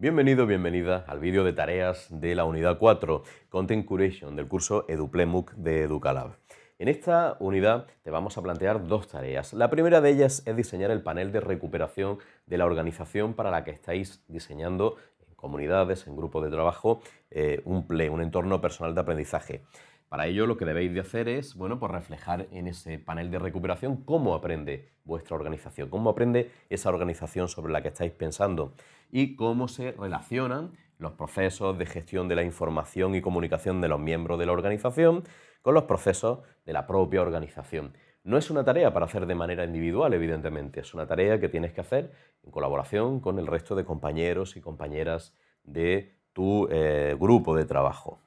Bienvenido, bienvenida al vídeo de tareas de la unidad 4, Content Curation, del curso EduPlemuc de Educalab. En esta unidad te vamos a plantear dos tareas. La primera de ellas es diseñar el panel de recuperación de la organización para la que estáis diseñando en comunidades, en grupos de trabajo, eh, un PLE, un entorno personal de aprendizaje. Para ello lo que debéis de hacer es, bueno, pues reflejar en ese panel de recuperación cómo aprende vuestra organización, cómo aprende esa organización sobre la que estáis pensando y cómo se relacionan los procesos de gestión de la información y comunicación de los miembros de la organización con los procesos de la propia organización. No es una tarea para hacer de manera individual, evidentemente, es una tarea que tienes que hacer en colaboración con el resto de compañeros y compañeras de tu eh, grupo de trabajo.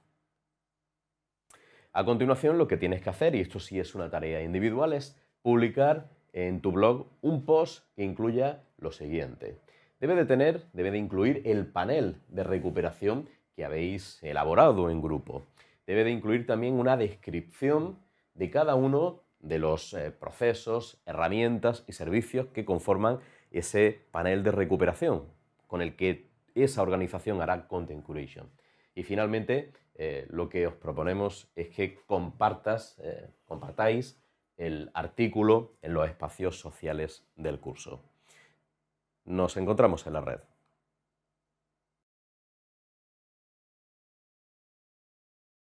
A continuación, lo que tienes que hacer, y esto sí es una tarea individual, es publicar en tu blog un post que incluya lo siguiente. Debe de tener, debe de incluir el panel de recuperación que habéis elaborado en grupo. Debe de incluir también una descripción de cada uno de los eh, procesos, herramientas y servicios que conforman ese panel de recuperación con el que esa organización hará content curation. Y finalmente, eh, lo que os proponemos es que compartas, eh, compartáis el artículo en los espacios sociales del curso. Nos encontramos en la red.